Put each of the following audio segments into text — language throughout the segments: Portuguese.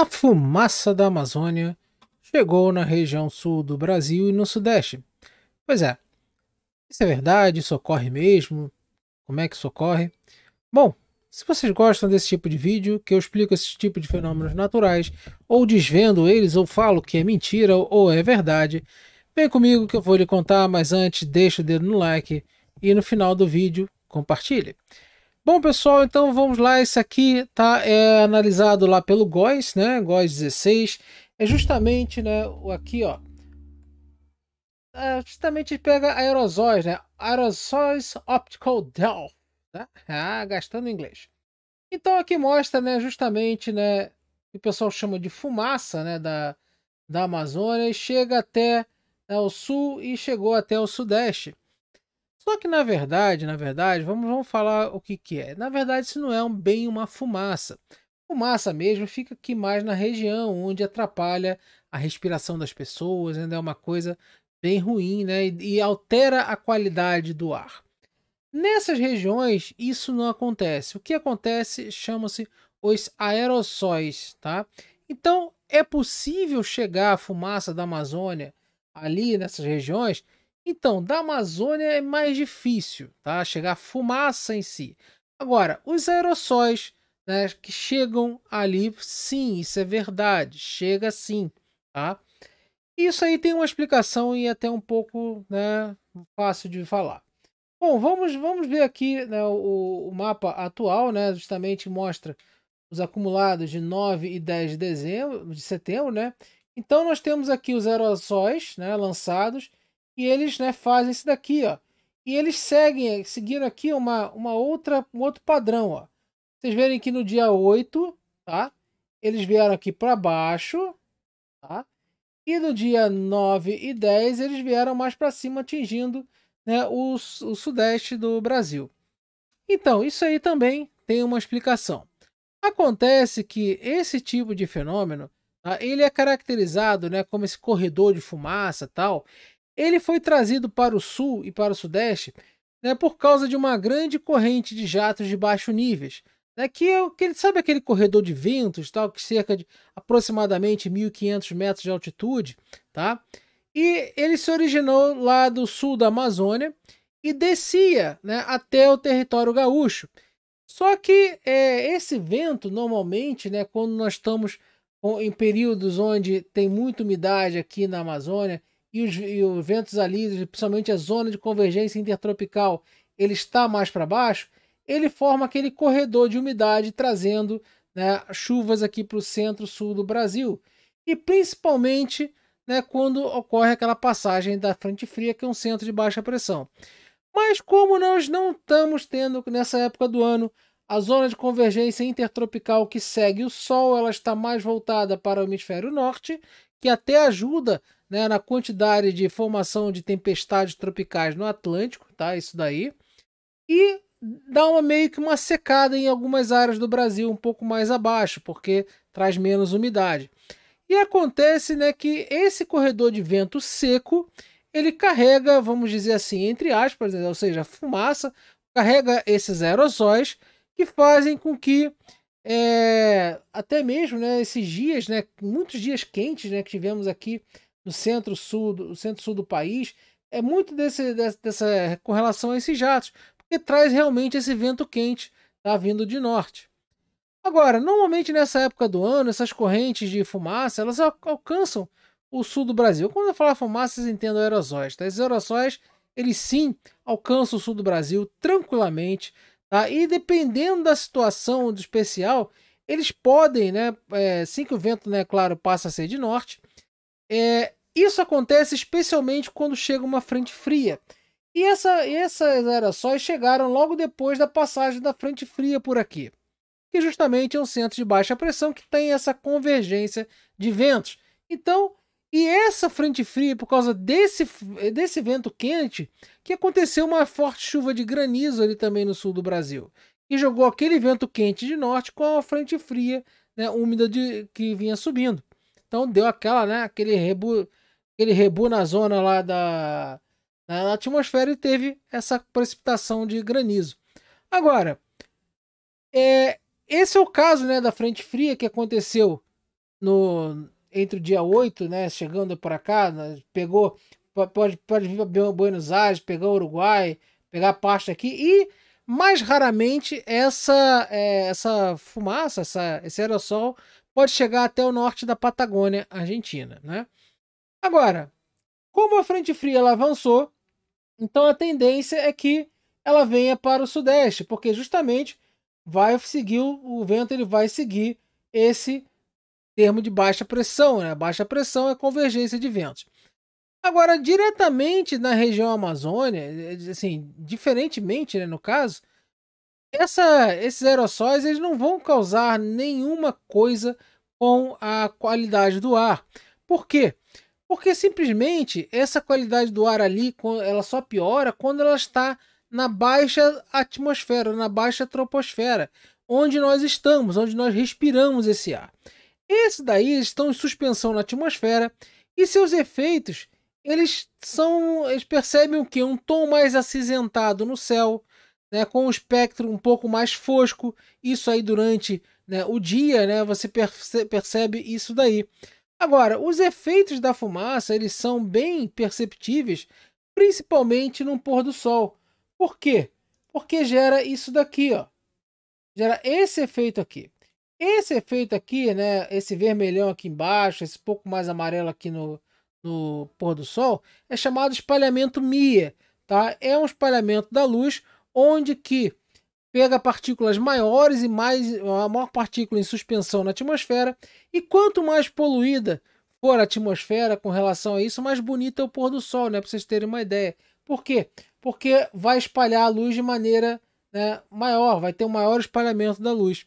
A fumaça da Amazônia chegou na região sul do Brasil e no Sudeste. Pois é, isso é verdade? Isso ocorre mesmo? Como é que isso ocorre? Bom, se vocês gostam desse tipo de vídeo, que eu explico esse tipo de fenômenos naturais, ou desvendo eles, ou falo que é mentira ou é verdade, vem comigo que eu vou lhe contar, mas antes deixa o dedo no like e no final do vídeo compartilhe. Bom, pessoal, então vamos lá. Esse aqui tá, é analisado lá pelo GOES, né? GOES 16. É justamente, né, aqui, ó. É justamente pega aerosóis, né? Aerosóis Optical dell né? Ah, gastando inglês. Então aqui mostra, né, justamente, né, o pessoal chama de fumaça, né, da, da Amazônia e chega até né, o sul e chegou até o sudeste. Só que na verdade, na verdade, vamos, vamos falar o que, que é. Na verdade, isso não é um bem uma fumaça. Fumaça mesmo fica aqui mais na região, onde atrapalha a respiração das pessoas, ainda é uma coisa bem ruim, né? E, e altera a qualidade do ar. Nessas regiões, isso não acontece. O que acontece chama-se os aerossóis, tá? Então, é possível chegar a fumaça da Amazônia ali nessas regiões então, da Amazônia é mais difícil, tá? Chegar fumaça em si. Agora, os aerossóis, né, que chegam ali, sim, isso é verdade, chega sim, tá? Isso aí tem uma explicação e é até um pouco, né, fácil de falar. Bom, vamos, vamos ver aqui né, o, o, mapa atual, né? Justamente mostra os acumulados de 9 e 10 de dezembro, de setembro, né? Então nós temos aqui os aerossóis, né, lançados e eles né, fazem isso daqui, ó. E eles seguem, eh, seguindo aqui uma, uma outra, um outro padrão, ó. Vocês verem que no dia 8, tá? Eles vieram aqui para baixo, tá? E no dia 9 e 10 eles vieram mais para cima, atingindo né, o, o sudeste do Brasil. Então, isso aí também tem uma explicação. Acontece que esse tipo de fenômeno, tá? ele é caracterizado né, como esse corredor de fumaça tal, ele foi trazido para o sul e para o sudeste né, por causa de uma grande corrente de jatos de baixo níveis. Né, que, é que, sabe aquele corredor de ventos, tal, que cerca de aproximadamente 1.500 metros de altitude, tá? E ele se originou lá do sul da Amazônia e descia né, até o território gaúcho. Só que é, esse vento, normalmente, né, quando nós estamos em períodos onde tem muita umidade aqui na Amazônia e os, e os ventos ali, principalmente a zona de convergência intertropical, ele está mais para baixo, ele forma aquele corredor de umidade trazendo né, chuvas aqui para o centro-sul do Brasil. E principalmente né, quando ocorre aquela passagem da frente fria, que é um centro de baixa pressão. Mas como nós não estamos tendo nessa época do ano a zona de convergência intertropical que segue o Sol, ela está mais voltada para o hemisfério norte, que até ajuda né, na quantidade de formação de tempestades tropicais no Atlântico, tá? Isso daí. E dá uma meio que uma secada em algumas áreas do Brasil um pouco mais abaixo, porque traz menos umidade. E acontece, né, que esse corredor de vento seco, ele carrega, vamos dizer assim, entre aspas, né, ou seja, fumaça, carrega esses aerossóis que fazem com que é, até mesmo, né, esses dias, né, muitos dias quentes, né, que tivemos aqui no centro-sul centro do país, é muito desse, dessa, dessa, com relação a esses jatos, porque traz realmente esse vento quente tá vindo de norte. Agora, normalmente nessa época do ano, essas correntes de fumaça elas alcançam o sul do Brasil. Quando eu falar fumaça, vocês entendam aerossóis. Tá? Esses aerossóis, eles sim alcançam o sul do Brasil tranquilamente. Tá? E dependendo da situação do especial, eles podem, né, é, assim que o vento, né, claro, passa a ser de norte, é, isso acontece especialmente quando chega uma frente fria. E essa, essas aerossóis chegaram logo depois da passagem da frente fria por aqui, que justamente é um centro de baixa pressão que tem essa convergência de ventos. Então, e essa frente fria, por causa desse, desse vento quente, que aconteceu uma forte chuva de granizo ali também no sul do Brasil, e jogou aquele vento quente de norte com a frente fria, né, úmida de, que vinha subindo. Então deu aquela, né, aquele rebu, aquele rebu na zona lá da na atmosfera e teve essa precipitação de granizo. Agora, é, esse é o caso né, da frente fria que aconteceu no entre o dia 8, né, chegando para cá, né, pegou pode, pode vir para Buenos Aires, pegar o Uruguai, pegar a pasta aqui e mais raramente essa é, essa fumaça, essa, esse aerossol pode chegar até o norte da Patagônia Argentina, né? Agora, como a frente fria ela avançou, então a tendência é que ela venha para o sudeste, porque justamente vai seguir o vento, ele vai seguir esse termo de baixa pressão, né? Baixa pressão é convergência de ventos. Agora, diretamente na região Amazônia, é, é, assim, diferentemente, né, no caso, essa, esses aerossóis eles não vão causar nenhuma coisa com a qualidade do ar. Por quê? Porque simplesmente essa qualidade do ar ali, ela só piora quando ela está na baixa atmosfera, na baixa troposfera, onde nós estamos, onde nós respiramos esse ar. Esses daí estão em suspensão na atmosfera e seus efeitos, eles são, eles percebem o que um tom mais acinzentado no céu, né, com o espectro um pouco mais fosco, isso aí durante né, o dia, né, você percebe isso daí. Agora, os efeitos da fumaça eles são bem perceptíveis, principalmente no pôr do sol. Por quê? Porque gera isso daqui, ó. Gera esse efeito aqui. Esse efeito aqui, né, esse vermelhão aqui embaixo, esse pouco mais amarelo aqui no, no pôr do sol, é chamado espalhamento Mie, tá? É um espalhamento da luz onde que pega partículas maiores e mais a maior partícula em suspensão na atmosfera, e quanto mais poluída for a atmosfera com relação a isso, mais bonita é o pôr do sol, né? Para vocês terem uma ideia. Por quê? Porque vai espalhar a luz de maneira né, maior, vai ter um maior espalhamento da luz.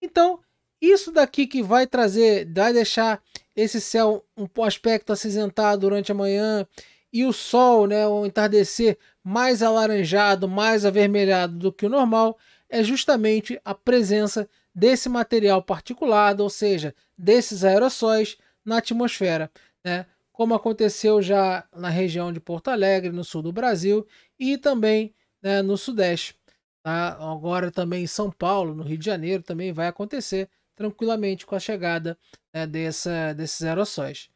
Então, isso daqui que vai trazer, vai deixar esse céu um aspecto acinzentado durante a manhã, e o sol, né, o entardecer mais alaranjado, mais avermelhado do que o normal, é justamente a presença desse material particulado, ou seja, desses aerossóis na atmosfera, né? como aconteceu já na região de Porto Alegre, no sul do Brasil, e também né, no Sudeste. Tá? Agora também em São Paulo, no Rio de Janeiro, também vai acontecer tranquilamente com a chegada né, dessa, desses aerossóis.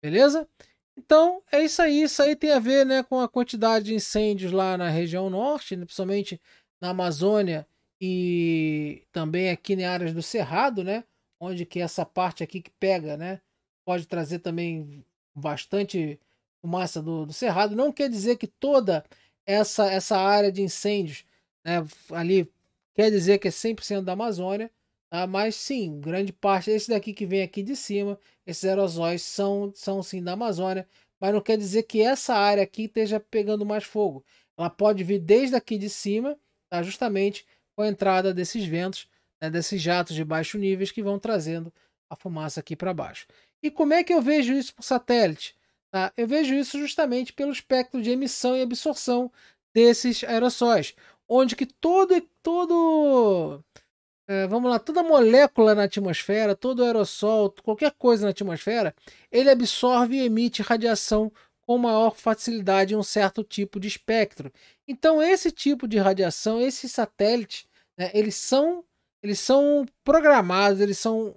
Beleza? Então, é isso aí. Isso aí tem a ver né, com a quantidade de incêndios lá na região norte, né, principalmente na Amazônia e também aqui em áreas do Cerrado, né? Onde que essa parte aqui que pega, né? Pode trazer também bastante fumaça do, do Cerrado. Não quer dizer que toda essa, essa área de incêndios né, ali quer dizer que é 100% da Amazônia, tá? mas sim, grande parte, é esse daqui que vem aqui de cima, esses aerossóis são, são sim da Amazônia, mas não quer dizer que essa área aqui esteja pegando mais fogo. Ela pode vir desde aqui de cima, tá? justamente com a entrada desses ventos, né? desses jatos de baixo níveis que vão trazendo a fumaça aqui para baixo. E como é que eu vejo isso por satélite? Tá? Eu vejo isso justamente pelo espectro de emissão e absorção desses aerossóis, onde que todo, todo é, vamos lá, toda molécula na atmosfera, todo aerossol, qualquer coisa na atmosfera, ele absorve e emite radiação com maior facilidade em um certo tipo de espectro. Então, esse tipo de radiação, esses satélites, né, eles, são, eles são programados, eles são,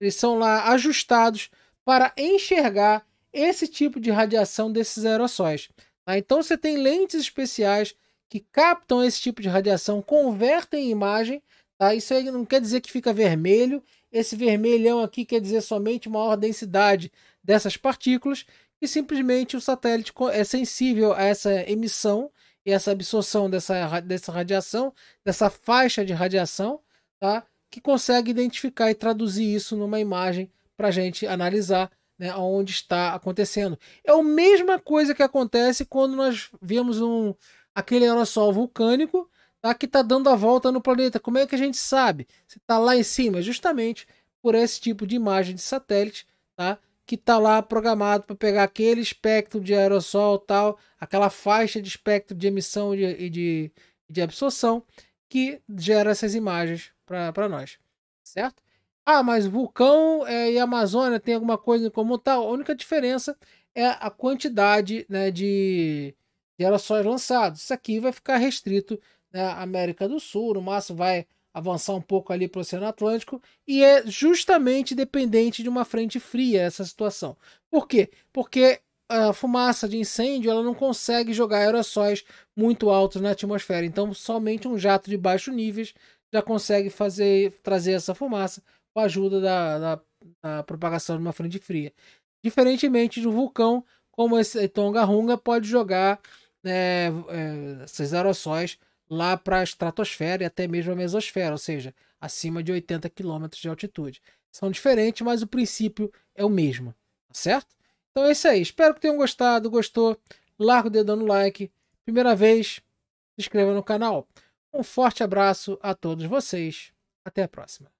eles são lá ajustados para enxergar esse tipo de radiação desses aerossóis. Tá? Então, você tem lentes especiais que captam esse tipo de radiação, convertem em imagem Tá? Isso aí não quer dizer que fica vermelho. Esse vermelhão aqui quer dizer somente maior densidade dessas partículas. E simplesmente o satélite é sensível a essa emissão e essa absorção dessa, dessa radiação, dessa faixa de radiação, tá? que consegue identificar e traduzir isso numa imagem para a gente analisar né, onde está acontecendo. É a mesma coisa que acontece quando nós vemos um, aquele aerossol vulcânico que está dando a volta no planeta. Como é que a gente sabe se está lá em cima? Justamente por esse tipo de imagem de satélite, tá? Que está lá programado para pegar aquele espectro de aerossol tal, aquela faixa de espectro de emissão e de, de, de absorção que gera essas imagens para nós, certo? Ah, mas vulcão é, e Amazônia tem alguma coisa em comum? Tá, a única diferença é a quantidade né, de, de aerossóis lançados. Isso aqui vai ficar restrito né, América do Sul, no máximo vai avançar um pouco ali para o Oceano Atlântico, e é justamente dependente de uma frente fria essa situação. Por quê? Porque a fumaça de incêndio ela não consegue jogar aerossóis muito altos na atmosfera, então somente um jato de baixo níveis já consegue fazer trazer essa fumaça com a ajuda da, da, da propagação de uma frente fria. Diferentemente de um vulcão, como esse Tonga Runga pode jogar né, é, esses aerossóis lá para a estratosfera e até mesmo a mesosfera, ou seja, acima de 80 km de altitude. São diferentes, mas o princípio é o mesmo, tá certo? Então é isso aí. Espero que tenham gostado. Gostou? Larga o dedo no like. Primeira vez, se inscreva no canal. Um forte abraço a todos vocês. Até a próxima.